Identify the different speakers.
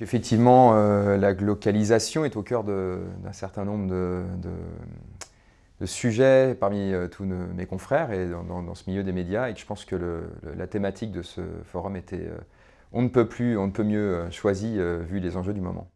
Speaker 1: Effectivement, euh, la localisation est au cœur d'un certain nombre de, sujets parmi euh, tous mes confrères et dans, ce milieu des médias. Et je pense que la thématique de ce forum était euh, on ne peut plus, on ne peut mieux choisir,
Speaker 2: vu les enjeux du moment.